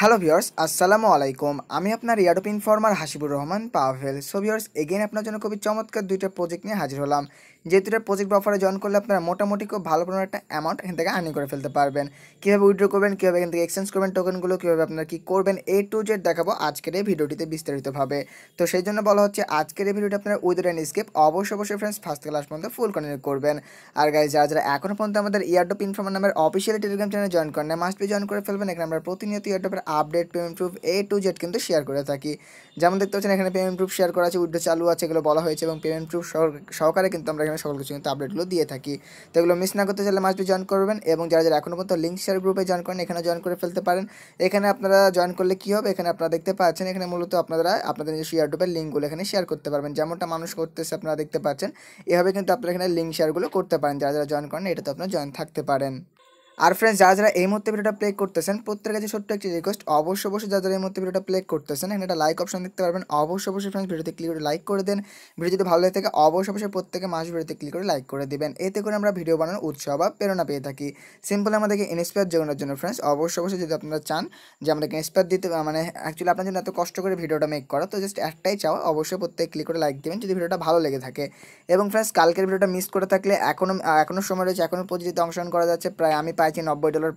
hello viewers আসসালামু আলাইকুম আমি আপনার airdrop informer Hasibur Rahman Pavel so viewers again আপনার জন্য খুবই চমৎকার দুইটা প্রজেক্ট নিয়ে হাজির হলাম যে দুটা প্রজেক্ট অফারে জয়েন করলে আপনারা মোটামুটি খুব ভালো কোনো একটা অ্যামাউন্ট এখান থেকে আর্নিং করে ফেলতে পারবেন কীভাবে উইড্রো করবেন কীভাবে এখান থেকে এক্সচেঞ্জ করবেন টোকেনগুলো কীভাবে আপনারা কী করবেন এ টু জেড দেখাবো আজকের এই ভিডিওটিতে বিস্তারিতভাবে তো সেই জন্য বলা হচ্ছে আজকের এই ভিডিওটি আপনারা উইদার অ্যান্ড স্কেপ অবশ্যই অবশ্যই ফ্রেন্ডস ফার্স্ট ক্লাস পর্যন্ত ফুল কন্টিনিউ করবেন আর গাই যারা যারা এখনও পর্যন্ত আমাদের ইয়ারডপ ইনফর্মার নামের অফিসিয়াল টেলিগ্রাম চ্যানেল জয়েন করেন মাস্ট বি জয়েন করে ফেলবেন এখানে আমরা প্রতিনিয়ত ইয়ারডপের update payment proof A to Z কিন্তু শেয়ার করে থাকি যেমন দেখতে পাচ্ছেন এখানে পেমেন্ট প্রুফ শেয়ার করা আছে উইডো চালু আছে এগুলো বলা হয়েছে এবং পেমেন্ট প্রুফ সহকারে কিন্তু আমরা এখানে সকল কিছু কিন্তু আপডেটগুলো দিয়ে থাকি তো এগুলো মিস না করতে চাইলে মাস্ট জয়েন করবেন এবং যারা যারা এখনও পর্যন্ত লিঙ্ক শেয়ার গ্রুপে জয়েন করেন এখানে জয়েন করে ফেলতে পারেন এখানে আপনারা জয়েন করলে কী হবে এখানে আপনারা দেখতে পাচ্ছেন এখানে মূলত আপনারা আপনাদের নিজস্ব গ্রুপের লিঙ্কগুলো এখানে শেয়ার করতে পারবেন যেমনটা মানুষ করতেছে আপনারা দেখতে পাচ্ছেন এভাবে কিন্তু আপনারা এখানে লিঙ্ক শেয়ারগুলো করতে পারেন যারা যারা জয়েন করেন এটা তো আপনারা জয়েন থাকতে পারেন আর ফ্রেন্ডস যারা যারা এই মুহূর্তে ভিডিওটা প্লে করতেছেন প্রত্যেকের কাছে ছোট্ট একটি রিকোয়েস্ট অবশ্যই অবশ্যই যারা যারা এই মুহূর্তে ভিডিওটা প্লে করতেছেন এখানে একটা লাইক অপশন দেখতে পারবেন অবশ্যই অবশ্যই ফ্রেন্ডস ভিডিওতে ক্লিক করে লাইক করে দেন ভিডিও যদি ভালো লাগে থাকে অবশ্যই অবশ্যই প্রত্যেকে মাস ভিডিওতে ক্লিক করে লাইক করে দেবেন এতে করে আমরা ভিডিও বানানোর উৎসাহ বা প্রেরণা পেয়ে থাকি সিম্পল আমাদেরকে ইন্সপায়ার জোগানোর জন্য ফ্রেন্ডস অবশ্যই অবশ্যই যদি আপনারা চান যে আমাদেরকে ইন্সপায়ার দিতে মানে অ্যাকচুয়ালি আপনার জন্য এত কষ্ট করে ভিডিওটা মেক করা তো জাস্ট একটাই চাও অবশ্যই প্রত্যেকে ক্লিক করে লাইক দেবেন যদি ভিডিওটা ভালো লেগে থাকে এবং ফ্রেন্ডস কালকের ভিডিওটা মিস করে থাকলে এখনও এখনও সময় রয়েছে এখনও প্রতিযোগিতা অংশগ্রহণ করা যাচ্ছে প্রায় আমি পাই প্রায় নব্বই ডলার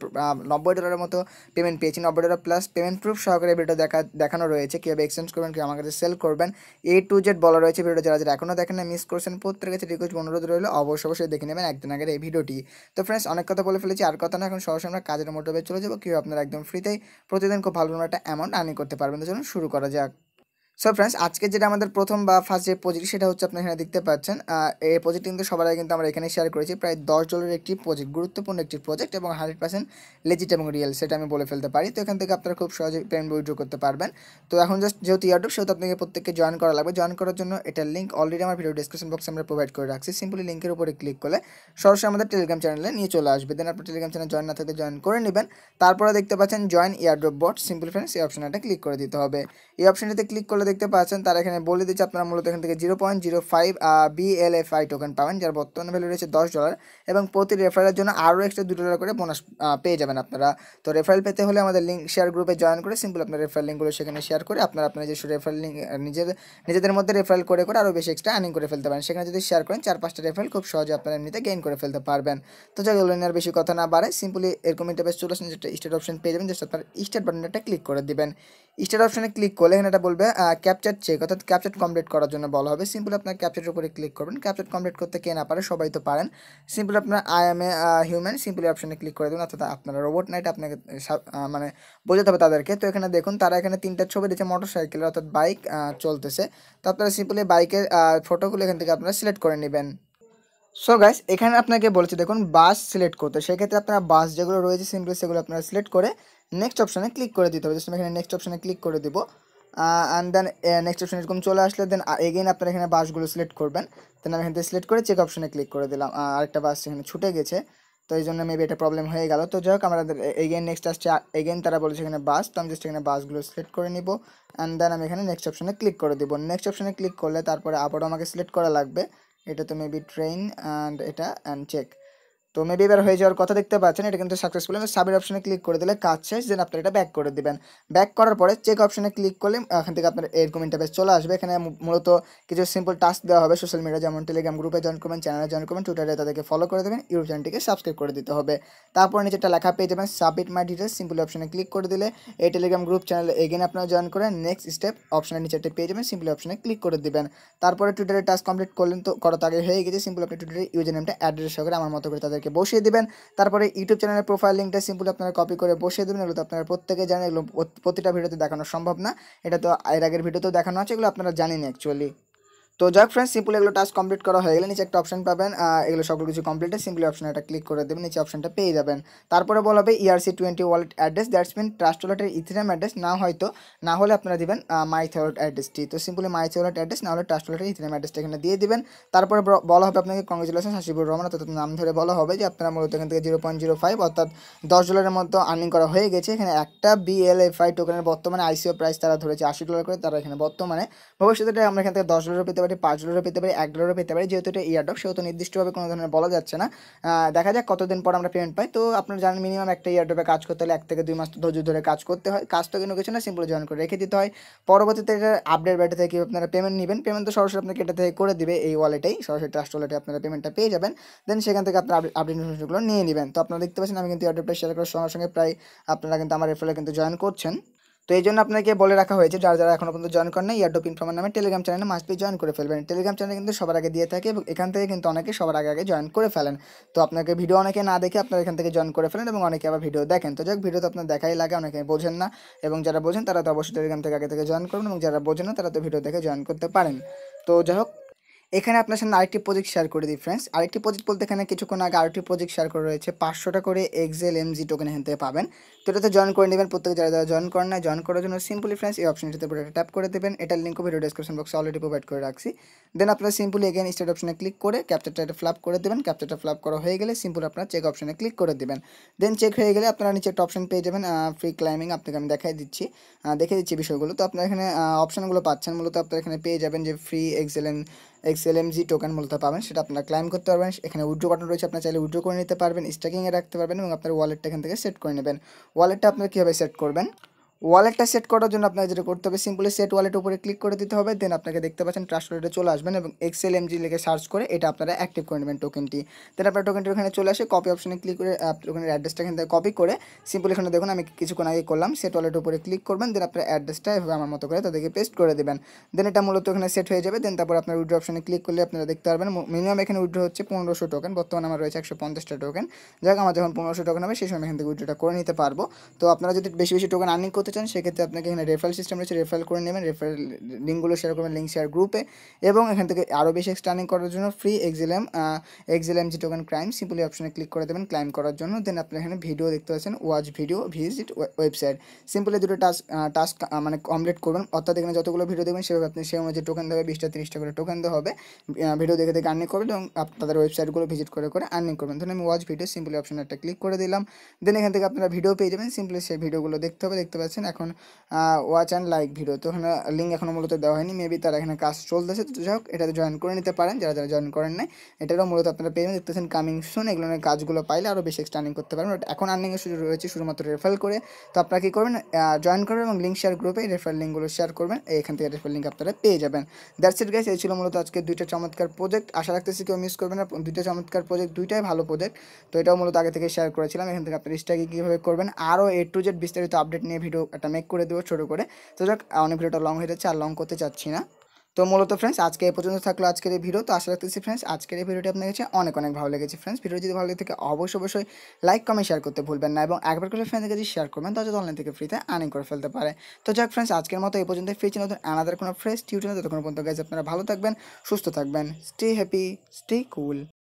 নব্বই ডলারের মতো পেমেন্ট পেয়েছি নব্বই ডলার প্লাস পেমেন্ট প্রুফ সহকারে ভিডিও দেখা দেখানো রয়েছে কীভাবে এক্সচেঞ্জ করবেন কী আমার কাছে সেল করবেন এ টু জেড বলা রয়েছে ভিডিও যারা যারা এখনও দেখেন না মিস করছেন প্রত্যেকের কাছে রিকোয়েস্ট অনুরোধ রইল অবশ্যই অবশ্যই দেখে নেবেন একদিন আগের এই ভিডিওটি তো ফ্রেন্ডস অনেক কথা বলে ফেলেছি আর কথা না এখন সরাসরি আমরা কাজের মোটরে চলে যাবো কেউ আপনারা একদম ফ্রিতেই প্রতিদিন খুব ভালো একটা অ্যামাউন্ট আর্নিং করতে পারবেন তো চলুন শুরু করা যাক সো ফ্রেন্ডস আজকে যেটা আমাদের প্রথম বা ফার্স্ট যে প্রজেক্ট সেটা হচ্ছে আপনারা এখানে দেখতে পাচ্ছেন এই প্রজেক্ট কিন্তু সবার আগে কিন্তু আমরা এখানে শেয়ার করেছি প্রায় দশ ডলারের একটি প্রজেক্ট গুরুত্বপূর্ণ একটি প্রজেক্ট এবং হান্ড্রেড পার্সেন্ট লেজিট এবং রিয়েল সেটা আমি বলে ফেলতে পারি তো এখান থেকে আপনারা খুব সহজে পেমেন্ট উইড্রো করতে পারবেন তো এখন জাস্ট যেহেতু ইয়ারড্রপ সেহেতু আপনাকে প্রত্যেককে জয়েন করা লাগবে জয়েন করার জন্য এটার লিঙ্ক অলরেডি আমার ভিডিও ডিসক্রিপশন বক্সে আমরা প্রোভাইড করে রাখছি সিম্পলি লিঙ্কের উপরে ক্লিক করলে সরাসরি আমাদের টেলিগ্রাম চ্যানেলে নিয়ে চলে আসবে দেন আপনার টেলিগ্রাম চ্যানেল জয়েন না থাকলে জয়েন করে নেবেন তারপরে দেখতে পাচ্ছেন join airdrop bot simple friends এই অপশনটা ক্লিক করে দিতে হবে এই অপশনটিতে ক্লিক করলে দেখতে পাচ্ছেন তারা এখানে বলে দিচ্ছে আপনারা মূলত এখান থেকে zero point zero five BLFI token পাবেন যার বর্তমান ভ্যালু রয়েছে দশ ডলার এবং প্রতি রেফারেলের জন্য আরও এক্সট্রা দু ডলার করে বোনাস পেয়ে যাবেন আপনারা তো রেফারেল পেতে হলে আমাদের লিঙ্ক শেয়ার গ্রুপে জয়েন করে সিম্পল আপনার রেফারেল লিঙ্কগুলো সেখানে শেয়ার করে আপনারা আপনার যেসব রেফারেল লিঙ্ক নিজের নিজেদের মধ্যে রেফারেল করে করে আরও বেশি এক্সট্রা আর্নিং করে ফেলতে পারেন সেখানে যদি শেয়ার করেন চার পাঁচটা রেফারেল খুব সহজে আপনারা এমনিতে গেইন করে ফেলতে পারবেন তো যেগুলো নিয়ে বেশি কথা না বাড়ে সিম্পলি এরকম ইন্টারভেস চলে আসেন যেটা স্টার্ট অপশন পেয়ে যাবেন জাস্ট আপনার স্টার্ট বাটনটা ক্লিক করে দেবেন স্টার্ট অপশনে ক্লিক করলে এখানে এটা বলবে ক্যাপচার চেক অর্থাৎ ক্যাপচার কমপ্লিট করার জন্য বলা হবে সিম্পল আপনার ক্যাপচারের উপরে ক্লিক করবেন ক্যাপচার কমপ্লিট করতে কে না পারে সবাই তো পারেন সিম্পল আপনার I am uh, a human simple অপশানে ক্লিক করে দেবেন অর্থাৎ আপনারা রোবট নাইট আপনাকে মানে বোঝাতে হবে তাদেরকে তো এখানে দেখুন তারা এখানে তিনটা ছবি দিচ্ছে সাইকেল অর্থাৎ বাইক চলতেছে তো আপনারা সিম্পলি বাইকের ফটোগুলো এখান থেকে আপনারা সিলেক্ট করে নেবেন সো গাইস এখানে আপনাকে বলেছে দেখুন বাস সিলেক্ট করতে সেক্ষেত্রে আপনারা বাস যেগুলো রয়েছে সিম্পলি সেগুলো আপনারা সিলেক্ট করে নেক্সট অপশানে ক্লিক করে দিতে হবে যেমন এখানে নেক্সট অপশানে ক্লিক করে দেবো অ্যান্ড দেন নেক্সট অপশন এরকম চলে আসলে দেন এগেইন আপনারা এখানে বাসগুলো সিলেক্ট করবেন দেন আমি এখান থেকে সিলেক্ট করে চেক অপশনে ক্লিক করে দিলাম আরেকটা বাস এখানে ছুটে গেছে তো এই জন্য মেবি এটা প্রবলেম হয়ে গেল তো যাই হোক আমাদের এগেন নেক্সট আসছে এগেন তারা বলেছে এখানে বাস তো আমি জাস্ট এখানে বাসগুলো সিলেক্ট করে নিব অ্যান্ড দেন আমি এখানে নেক্সট অপশনে ক্লিক করে দেবো নেক্সট অপশনে ক্লিক করলে তারপরে আবারও আমাকে সিলেক্ট করা লাগবে এটা তো মেবি ট্রেন অ্যান্ড এটা অ্যান্ড চেক তো মেবি এবার হয়ে যাওয়ার কথা দেখতে পাচ্ছেন এটা কিন্তু সাকসেসফুল আমি সাবমিট অপশনে ক্লিক করে দিলে কাজ শেষ দেন আপনার এটা ব্যাক করে দেবেন ব্যাক করার পরে চেক অপশনে ক্লিক করলে এখান থেকে আপনার এরকম ইন্টারফেস চলে আসবে এখানে মূলত কিছু সিম্পল টাস্ক দেওয়া হবে সোশ্যাল মিডিয়া যেমন টেলিগ্রাম গ্রুপে জয়েন করবেন চ্যানেলে জয়েন করবেন টুইটারে তাদেরকে ফলো করে দেবেন ইউটিউব চ্যানেলটিকে সাবস্ক্রাইব করে দিতে হবে তারপর নিচে একটা লেখা পেয়ে যাবেন সাবমিট মাই ডিটেলস সিম্পল অপশনে ক্লিক করে দিলে এই টেলিগ্রাম গ্রুপ চ্যানেলে এগেন আপনারা জয়েন করেন নেক্সট স্টেপ অপশনের নিচে একটা পেয়ে যাবেন সিম্পল অপশনে ক্লিক করে দিবেন তারপরে টুইটারে টাস্ক কমপ্লিট করলেন তো করার আগে হয়ে গেছে সিম্পল আপনি টুইটারে ইউজার নেমটা অ্যাড্রেস সহকারে আমার মতো করে তাদেরকে আপনাদেরকে বসিয়ে দেবেন তারপরে ইউটিউব চ্যানেলের প্রোফাইল লিঙ্কটা সিম্পলি আপনারা কপি করে বসিয়ে দেবেন এগুলো তো আপনারা প্রত্যেকে জানেন এগুলো প্রতিটা ভিডিওতে দেখানো সম্ভব না এটা তো এর আগের ভিডিওতেও দেখানো আছে এগুলো আপনারা জানেন অ্যাকচুয়ালি তো যাক ফ্রেন্ড সিম্পল এগুলো টাস্ক কমপ্লিট করা হয়ে গেলে নিচে একটা অপশন পাবেন এগুলো সকল কিছু কমপ্লিটে সিম্পলি অপশন একটা ক্লিক করে দেবেন নিচে অপশনটা পেয়ে যাবেন তারপরে বলা হবে ERC twenty wallet address that's mean trust ওয়ালেটের ইথিরাম অ্যাড্রেস না হয়তো না হলে আপনারা দেবেন মাই ওয়ালেট অ্যাড্রেসটি তো সিম্পলি মাই ওয়ালেট অ্যাড্রেস না হলে ট্রাস্ট ওয়ালেটের ইথিরাম অ্যাড্রেসটা এখানে দিয়ে দেবেন তারপরে বলা হবে আপনাকে কংগ্রেচুলেশন হাসিবুর রহমান অর্থাৎ নাম ধরে বলা হবে যে আপনারা মূলত এখান থেকে জিরো পয়েন্ট জিরো ফাইভ অর্থাৎ দশ ডলারের মতো আর্নিং করা হয়ে গেছে এখানে একটা বিএলএফআই টোকেনের বর্তমানে আইসিও প্রাইস তারা ধরেছে আশি ডলার করে তারা এখানে বর্তমানে ভবিষ্যতে আমরা এখান থেকে দশ ডলার পেতে পারি পাঁচ ডলারও পেতে পারি এক ডলারও পেতে পারি যেহেতু এটা ইয়ারড্রপ সেহেতু নির্দিষ্টভাবে কোনো ধরনের বলা যাচ্ছে না দেখা যাক কতদিন পর আমরা পেমেন্ট পাই তো আপনারা জানেন মিনিমাম একটা ইয়ারড্রপে কাজ করতে হলে এক থেকে দুই মাস ধৈর্য ধরে কাজ করতে হয় কাজ তো কিন্তু কিছু না সিম্পল জয়েন করে রেখে দিতে হয় পরবর্তীতে এটা আপডেট ব্যাটে থেকে আপনারা পেমেন্ট নেবেন পেমেন্ট তো সরাসরি আপনাকে এটা থেকে করে দিবে এই ওয়ালেটেই সরাসরি ট্রাস্ট ওয়ালেটে আপনারা পেমেন্টটা পেয়ে যাবেন দেন সেখান থেকে আপনারা আপডেট ইনফরমেশনগুলো নিয়ে নেবেন তো আপনারা দেখতে পাচ্ছেন আমি কিন্তু ইয়ারড্রপটা শেয়ার করার সঙ্গে সঙ্গে প্রায় আপনারা কিন্তু আমার রেফারে কিন্তু জয়েন করছেন তো এই জন্য আপনাকে বলে রাখা হয়েছে যারা যারা এখনও পর্যন্ত জয়েন করেন না ইয়ারডোপ ইনফর্মার নামে টেলিগ্রাম চ্যানেলে মাস্ট বি জয়েন করে ফেলবেন টেলিগ্রাম চ্যানেল কিন্তু সবার আগে দিয়ে থাকে এবং এখান থেকে কিন্তু অনেকে সবার আগে আগে জয়েন করে ফেলেন তো আপনাকে ভিডিও অনেকে না দেখে আপনারা এখান থেকে জয়েন করে ফেলেন এবং অনেকে আবার ভিডিও দেখেন তো যাক ভিডিও তো আপনার দেখাই লাগে অনেকে বোঝেন না এবং যারা বোঝেন তারা তো অবশ্যই টেলিগ্রাম থেকে আগে থেকে জয়েন করবেন এবং যারা বোঝেন না তারা তো ভিডিও দেখে জয়েন করতে পারেন তো যাই হোক এখানে আপনার সামনে আরেকটি প্রজেক্ট শেয়ার করে দিই ফ্রেন্ডস আরেকটি প্রজেক্ট বলতে এখানে কিছুক্ষণ আগে আরেকটি প্রজেক্ট শেয়ার করে রয়েছে পাঁচশোটা করে এক্সেল এমজি টোকেন এখান থেকে পাবেন তো এটাতে জয়েন করে নেবেন প্রত্যেক যারা যারা জয়েন করেন না জয়েন করার জন্য সিম্পলি ফ্রেন্ডস এই অপশনটিতে পুরো ট্যাপ করে দেবেন এটার লিঙ্কও ভিডিও ডিসক্রিপশন বক্সে অলরেডি প্রোভাইড করে রাখছি দেন আপনারা সিম্পলি এগেন স্টার্ট অপশনে ক্লিক করে ক্যাপচারটা এটা ফ্লাপ করে দেবেন ক্যাপচারটা ফ্লাপ করা হয়ে গেলে সিম্পল আপনারা চেক অপশনে ক্লিক করে দেবেন দেন চেক হয়ে গেলে আপনারা নিচে একটা অপশন পেয়ে যাবেন ফ্রি ক্লাইম্বিং আপনাকে আমি দেখাই দিচ্ছি দেখে দিচ্ছি বিষয়গুলো তো আপনারা এখানে অপশনগুলো পাচ্ছেন মূলত আপনারা এখানে পেয়ে যাবেন যে free excellent X XLMG token মূলত পাবেন সেটা আপনারা ক্লাইম করতে পারবেন এখানে উইড্রো বাটন রয়েছে আপনারা চাইলে উইড্রো করে নিতে পারবেন স্ট্যাকিংয়ে রাখতে পারবেন এবং আপনার ওয়ালেটটা এখান থেকে সেট করে নেবেন ওয়ালেটটা আপনারা কীভাবে সেট করবেন ওয়ালেটটা সেট করার জন্য আপনাকে যেটা করতে হবে সিম্পলি সেট ওয়ালেট উপরে ক্লিক করে দিতে হবে দেন আপনাকে দেখতে পাচ্ছেন ট্রাস্ট ওয়ালেটে চলে আসবেন এবং এক্সেল এমজি লিখে সার্চ করে এটা আপনারা অ্যাক্টিভ করে নেবেন টোকেনটি দেন আপনার টোকেনটি ওখানে চলে আসে কপি অপশনে ক্লিক করে ওখানে অ্যাড্রেসটা এখান থেকে কপি করে সিম্পলি এখানে দেখুন আমি কিছুক্ষণ আগে করলাম সেট ওয়ালেট উপরে ক্লিক করবেন দেন আপনার অ্যাড্রেসটা এভাবে আমার মতো করে তাদেরকে পেস্ট করে দেবেন দেন এটা মূলত এখানে সেট হয়ে যাবে দেন তারপর আপনার উইড্রো অপশনে ক্লিক করলে আপনারা দেখতে পারবেন মিনিমাম এখানে উইড্রো হচ্ছে পনেরোশো টোকেন বর্তমানে আমার রয়েছে একশো পঞ্চাশটা টোকেন যাক আমার যখন পনেরোশো টোকেন হবে সেই সময় এখান থেকে উইড্রোটা করে নিতে পারবো তো আপনারা যদি বেশি বেশি টোকেন আর্নিং করতে চান সেক্ষেত্রে আপনাকে এখানে রেফারেল সিস্টেম রয়েছে রেফারেল করে নেবেন রেফারেল লিঙ্কগুলো শেয়ার করবেন লিঙ্ক শেয়ার গ্রুপে এবং এখান থেকে আরও বেশি এক্সটার্নিং করার জন্য free XLM XLM G token claim simply অপশনে ক্লিক করে দেবেন ক্লাইম করার জন্য দেন আপনি এখানে ভিডিও দেখতে পাচ্ছেন watch video visit website simply দুটো টাস্ক টাস্ক মানে কমপ্লিট করবেন অর্থাৎ এখানে যতগুলো ভিডিও দেখবেন সেভাবে আপনি সেই অনুযায়ী টোকেন দেবে বিশটা তিরিশটা করে টোকেন দেওয়া হবে ভিডিও দেখে দেখে আর্নিং করবেন এবং তাদের ওয়েবসাইটগুলো ভিজিট করে করে আর্নিং করবেন ধরুন আমি ওয়াচ ভিডিও সিম্পলি অপশন একটা ক্লিক করে দিলাম দেন এখান থেকে আপনারা ভিডিও পেয়ে যাবেন সিম্পলি সেই ভিডিওগুলো দেখতে হবে দেখতে পাচ্ছেন পাচ্ছেন এখন ওয়াচ অ্যান্ড লাইক ভিডিও তো ওখানে লিঙ্ক এখনও মূলত দেওয়া হয়নি মেবি তারা এখানে কাজ চলতেছে তো যাই হোক এটাতে জয়েন করে নিতে পারেন যারা যারা জয়েন করেন নাই এটারও মূলত আপনারা পেয়ে দেখতেছেন কামিং সুন এগুলো কাজগুলো পাইলে আরও বেশি এক্সট্রা করতে পারেন বাট এখন আর্নিংয়ের সুযোগ রয়েছে শুধুমাত্র রেফারেল করে তো আপনারা কী করবেন জয়েন করবেন এবং লিঙ্ক শেয়ার গ্রুপে রেফারেল লিঙ্কগুলো শেয়ার করবেন এখান থেকে রেফারেল লিঙ্ক আপনারা পেয়ে যাবেন দ্যাটস ইট গাইস এই ছিল মূলত আজকে দুইটা চমৎকার প্রজেক্ট আশা রাখতেছি কেউ মিস করবেন না দুইটা চমৎকার প্রজেক্ট দুইটাই ভালো প্রজেক্ট তো এটাও মূলত আগে থেকে শেয়ার করেছিলাম এখান থেকে আপনারা স্ট্রাইকে কীভাবে করবেন আরও এ টু জেড বিস্তারিত আপডেট নিয়ে ভিডিও একটা মেক করে দেবো ছোটো করে তো যাক অনেক ভিডিওটা লং হয়ে যাচ্ছে আর লং করতে চাচ্ছি না তো মূলত ফ্রেন্ডস আজকে এ পর্যন্ত থাকলো আজকের এই ভিডিও তো আশা রাখতেছি ফ্রেন্ডস আজকের এই ভিডিওটি আপনার কাছে অনেক অনেক ভালো লেগেছে ফ্রেন্ডস ভিডিও যদি ভালো লেগে থাকে অবশ্যই অবশ্যই লাইক কমেন্ট শেয়ার করতে ভুলবেন না এবং একবার করে ফ্রেন্ডের কাছে শেয়ার করবেন যদি অনলাইন থেকে ফ্রিতে আর্নিং করে ফেলতে পারে তো যাক ফ্রেন্ডস আজকের মতো এই পর্যন্ত ফিরছি নতুন আনাদার কোনো ফ্রেশ টিউটোরিয়াল ততক্ষণ পর্যন্ত গাইজ আপনারা ভালো থাকবেন সুস্থ থাকবেন স্টে হ্যাপি স্টে কুল